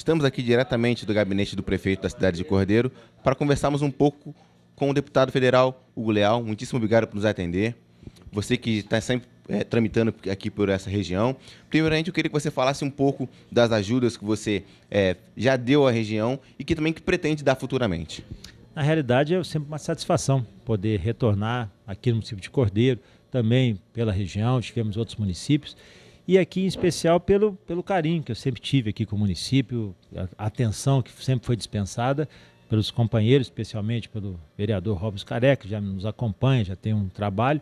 Estamos aqui diretamente do gabinete do prefeito da cidade de Cordeiro para conversarmos um pouco com o deputado federal Hugo Leal. Muitíssimo obrigado por nos atender. Você que está sempre é, tramitando aqui por essa região. Primeiramente, eu queria que você falasse um pouco das ajudas que você é, já deu à região e que também que pretende dar futuramente. Na realidade, é sempre uma satisfação poder retornar aqui no município de Cordeiro, também pela região, tivemos outros municípios e aqui em especial pelo, pelo carinho que eu sempre tive aqui com o município, a atenção que sempre foi dispensada pelos companheiros, especialmente pelo vereador Robson Careca, que já nos acompanha, já tem um trabalho,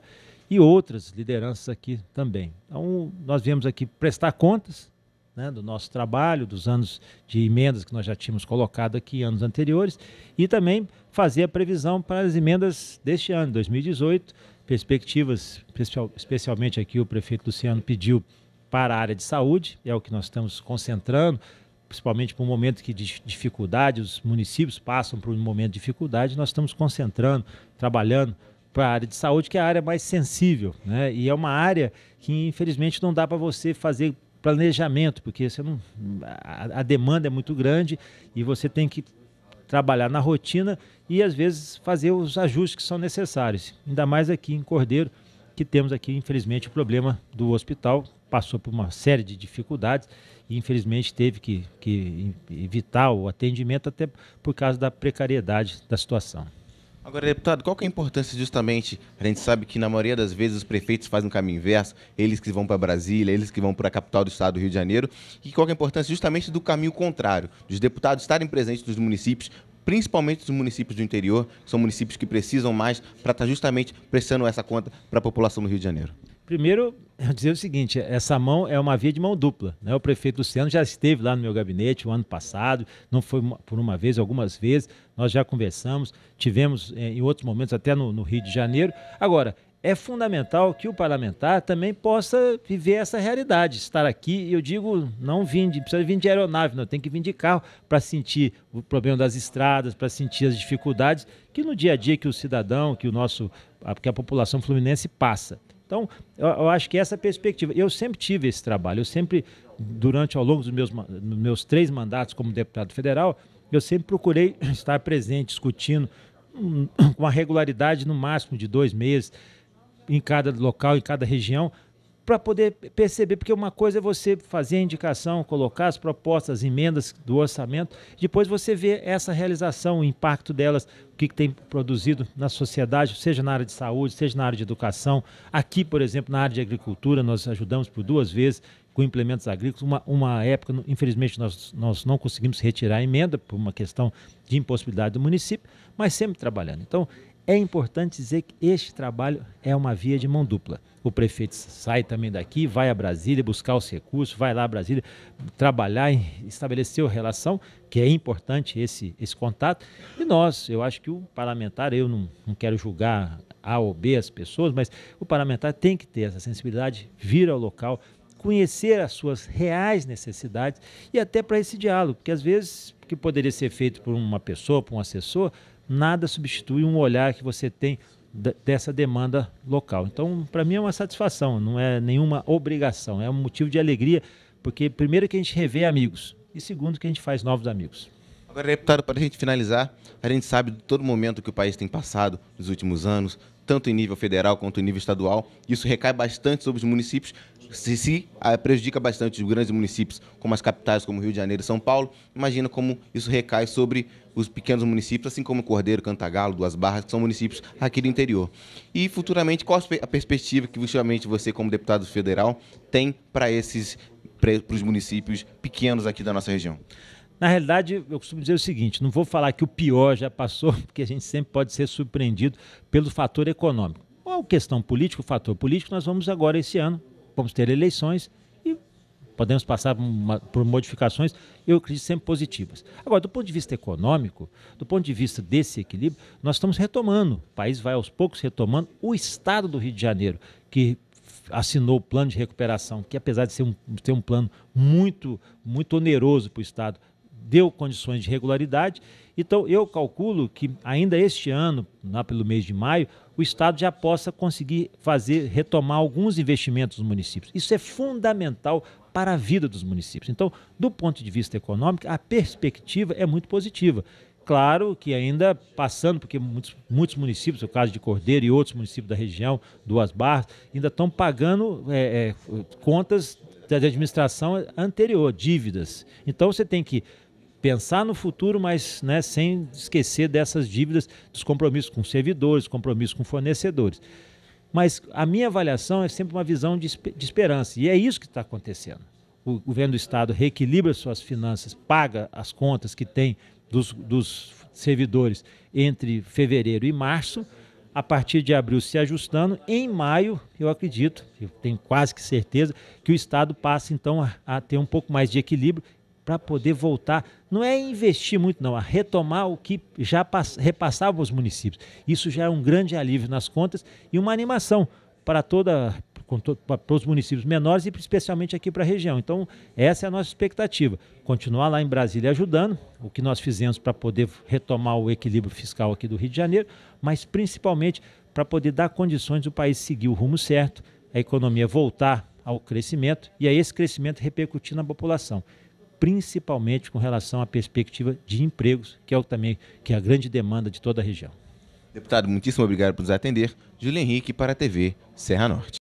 e outras lideranças aqui também. Então, nós viemos aqui prestar contas né, do nosso trabalho, dos anos de emendas que nós já tínhamos colocado aqui anos anteriores, e também fazer a previsão para as emendas deste ano, 2018, perspectivas, especialmente aqui o prefeito Luciano pediu para a área de saúde, é o que nós estamos concentrando, principalmente para um momento que de dificuldade, os municípios passam por um momento de dificuldade, nós estamos concentrando, trabalhando para a área de saúde, que é a área mais sensível, né? E é uma área que infelizmente não dá para você fazer planejamento, porque você não a, a demanda é muito grande e você tem que trabalhar na rotina e às vezes fazer os ajustes que são necessários. Ainda mais aqui em Cordeiro, que temos aqui infelizmente o problema do hospital passou por uma série de dificuldades e infelizmente teve que, que evitar o atendimento até por causa da precariedade da situação. Agora, deputado, qual que é a importância justamente? A gente sabe que na maioria das vezes os prefeitos fazem o caminho inverso, eles que vão para Brasília, eles que vão para a capital do estado do Rio de Janeiro. E qual que é a importância justamente do caminho contrário, dos deputados estarem presentes nos municípios, principalmente nos municípios do interior, que são municípios que precisam mais para estar tá justamente prestando essa conta para a população do Rio de Janeiro? Primeiro, eu dizer o seguinte, essa mão é uma via de mão dupla. Né? O prefeito Luciano já esteve lá no meu gabinete o ano passado, não foi por uma vez, algumas vezes, nós já conversamos, tivemos é, em outros momentos até no, no Rio de Janeiro. Agora, é fundamental que o parlamentar também possa viver essa realidade, estar aqui, eu digo, não vim de, precisa vir de aeronave, não, tem que vir de carro para sentir o problema das estradas, para sentir as dificuldades que no dia a dia que o cidadão, que o nosso, que a população fluminense passa. Então, eu, eu acho que essa é a perspectiva. Eu sempre tive esse trabalho, eu sempre, durante, ao longo dos meus, dos meus três mandatos como deputado federal, eu sempre procurei estar presente, discutindo hum, com uma regularidade no máximo de dois meses, em cada local, em cada região, para poder perceber, porque uma coisa é você fazer a indicação, colocar as propostas, as emendas do orçamento, depois você vê essa realização, o impacto delas, o que, que tem produzido na sociedade, seja na área de saúde, seja na área de educação. Aqui, por exemplo, na área de agricultura, nós ajudamos por duas vezes com implementos agrícolas. Uma, uma época, infelizmente, nós, nós não conseguimos retirar a emenda por uma questão de impossibilidade do município, mas sempre trabalhando. Então, é importante dizer que este trabalho é uma via de mão dupla. O prefeito sai também daqui, vai a Brasília buscar os recursos, vai lá a Brasília trabalhar, estabelecer a relação, que é importante esse, esse contato. E nós, eu acho que o parlamentar, eu não, não quero julgar A ou B as pessoas, mas o parlamentar tem que ter essa sensibilidade, vir ao local, conhecer as suas reais necessidades e até para esse diálogo, porque às vezes que poderia ser feito por uma pessoa, por um assessor, nada substitui um olhar que você tem dessa demanda local. Então, para mim é uma satisfação, não é nenhuma obrigação, é um motivo de alegria, porque primeiro que a gente revê amigos e segundo que a gente faz novos amigos. Agora, deputado, para a gente finalizar, a gente sabe de todo momento que o país tem passado nos últimos anos, tanto em nível federal quanto em nível estadual. Isso recai bastante sobre os municípios, se, se ah, prejudica bastante os grandes municípios, como as capitais, como Rio de Janeiro e São Paulo. Imagina como isso recai sobre os pequenos municípios, assim como Cordeiro, Cantagalo, Duas Barras, que são municípios aqui do interior. E futuramente, qual a perspectiva que justamente você, como deputado federal, tem para esses para os municípios pequenos aqui da nossa região? Na realidade, eu costumo dizer o seguinte: não vou falar que o pior já passou, porque a gente sempre pode ser surpreendido pelo fator econômico. Ou a questão política, o fator político, nós vamos agora esse ano, vamos ter eleições e podemos passar por modificações, eu acredito, sempre positivas. Agora, do ponto de vista econômico, do ponto de vista desse equilíbrio, nós estamos retomando, o país vai aos poucos retomando, o estado do Rio de Janeiro, que assinou o plano de recuperação, que apesar de ser um, ter um plano muito, muito oneroso para o Estado, deu condições de regularidade. Então, eu calculo que ainda este ano, lá pelo mês de maio, o Estado já possa conseguir fazer, retomar alguns investimentos nos municípios. Isso é fundamental para a vida dos municípios. Então, do ponto de vista econômico, a perspectiva é muito positiva. Claro que ainda passando, porque muitos, muitos municípios, o caso de Cordeiro e outros municípios da região, Duas Barras, ainda estão pagando é, é, contas da administração anterior, dívidas. Então você tem que pensar no futuro, mas né, sem esquecer dessas dívidas, dos compromissos com servidores, compromissos com fornecedores. Mas a minha avaliação é sempre uma visão de, de esperança, e é isso que está acontecendo. O governo do Estado reequilibra suas finanças, paga as contas que tem dos, dos servidores entre fevereiro e março, a partir de abril se ajustando. Em maio, eu acredito, eu tenho quase que certeza, que o Estado passa então a, a, ter um pouco mais de equilíbrio para poder voltar. Não é investir muito, não, é retomar o que já repassava os municípios. Isso já é um grande alívio nas contas e uma animação para toda para os municípios menores e especialmente aqui para a região. Então, essa é a nossa expectativa. Continuar lá em Brasília ajudando, o que nós fizemos para poder retomar o equilíbrio fiscal aqui do Rio de Janeiro, mas principalmente para poder dar condições do país seguir o rumo certo, a economia voltar ao crescimento e a esse crescimento repercutir na população principalmente com relação à perspectiva de empregos, que é o também que é a grande demanda de toda a região. Deputado, muitíssimo obrigado por nos atender. Júlio Henrique para a TV Serra Norte.